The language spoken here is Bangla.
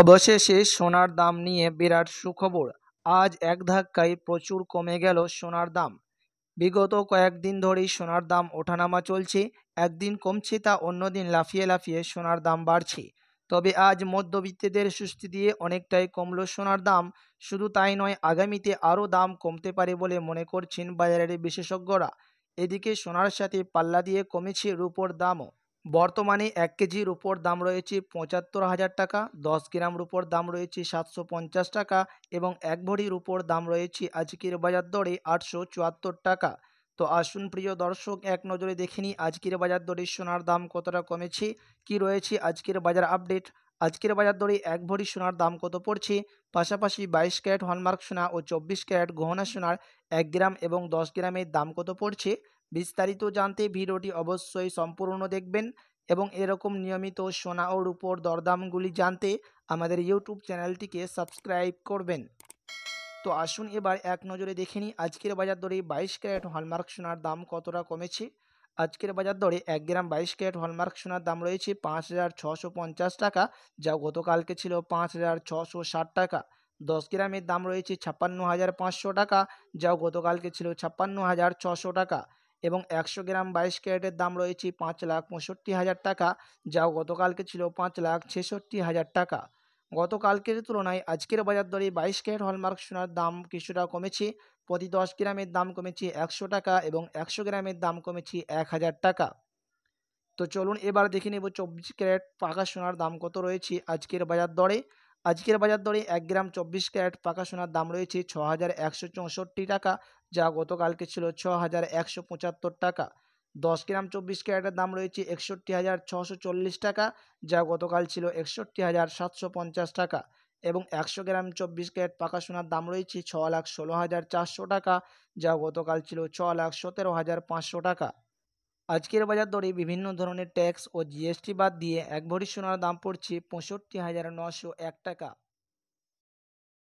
অবশেষে সোনার দাম নিয়ে বিরাট সুখবর আজ এক ধাক্কায় প্রচুর কমে গেল সোনার দাম বিগত কয়েকদিন ধরেই সোনার দাম ওঠানামা চলছে একদিন কমছে তা অন্যদিন লাফিয়ে লাফিয়ে সোনার দাম বাড়ছে তবে আজ মধ্যবিত্তদের সুস্থি দিয়ে অনেকটাই কমল সোনার দাম শুধু তাই নয় আগামীতে আরও দাম কমতে পারে বলে মনে করছেন বাজারের বিশেষজ্ঞরা এদিকে সোনার সাথে পাল্লা দিয়ে কমেছে রূপোর দামও বর্তমানে এক কেজি রুপোর দাম রয়েছে পঁচাত্তর হাজার টাকা দশ গ্রাম রুপোর দাম রয়েছে সাতশো পঞ্চাশ টাকা এবং এক ভরি রুপোর দাম রয়েছে আজকের বাজার দরে আটশো চুয়াত্তর টাকা তো আসুন প্রিয় দর্শক এক নজরে দেখে নিই আজকের বাজার দরে সোনার দাম কতটা কমেছে কি রয়েছে আজকের বাজার আপডেট আজকের বাজার দরে এক ভরি সোনার দাম কত পড়ছে পাশাপাশি বাইশ ক্যারেট হলমার্ক সোনা ও চব্বিশ ক্যারেট গহনা সোনার এক গ্রাম এবং দশ গ্রামের দাম কত পড়ছে বিস্তারিত জানতে ভিডিওটি অবশ্যই সম্পূর্ণ দেখবেন এবং এরকম নিয়মিত সোনা ও রূপোর দরদামগুলি জানতে আমাদের ইউটিউব চ্যানেলটিকে সাবস্ক্রাইব করবেন তো আসুন এবার এক নজরে দেখে নিই আজকের বাজার দরে বাইশ ক্যারেট হলমার্ক সোনার দাম কতটা কমেছে আজকের বাজার দরে এক গ্রাম বাইশ ক্যারেট হলমার্ক সোনার দাম রয়েছে পাঁচ হাজার ছশো পঞ্চাশ টাকা যা গতকালকে ছিল পাঁচ হাজার ছশো ষাট টাকা দশ গ্রামের দাম রয়েছে ছাপ্পান্ন হাজার পাঁচশো টাকা যা গতকালকে ছিল ছাপ্পান্ন হাজার ছশো টাকা এবং একশো গ্রাম বাইশ ক্যারেটের দাম রয়েছে পাঁচ লাখ পঁয়ষট্টি হাজার টাকা যা গতকালকে ছিল পাঁচ লাখ ছেষট্টি হাজার টাকা গতকালকের তুলনায় আজকের বাজার দরে বাইশ ক্যারেট হলমার্ক সোনার দাম কিছুটা কমেছে প্রতি দশ গ্রামের দাম কমেছে একশো টাকা এবং একশো গ্রামের দাম কমেছে এক হাজার টাকা তো চলুন এবার দেখে নেব চব্বিশ ক্যারেট পাকা সোনার দাম কত রয়েছে আজকের বাজার দরে আজকের বাজার দরে এক গ্রাম চব্বিশ ক্যারেট পাকা সোনার দাম রয়েছে ছ হাজার একশো চৌষট্টি টাকা যা গতকালকে ছিল ছ হাজার একশো পঁচাত্তর টাকা দশ গ্রাম চব্বিশ ক্যারেটের দাম রয়েছে একষট্টি হাজার ছশো চল্লিশ টাকা যা গতকাল ছিল একষট্টি হাজার সাতশো পঞ্চাশ টাকা এবং একশো গ্রাম চব্বিশ ক্যারেট পাকা সোনার দাম রয়েছে ছ লাখ ষোলো হাজার চারশো টাকা যা গতকাল ছিল ছ লাখ সতেরো হাজার পাঁচশো টাকা আজকের বাজার দরে বিভিন্ন ধরনের ট্যাক্স ও জিএসটি বাদ দিয়ে এক ভরি সোনার দাম পড়ছে পঁয়ষট্টি হাজার নশো এক টাকা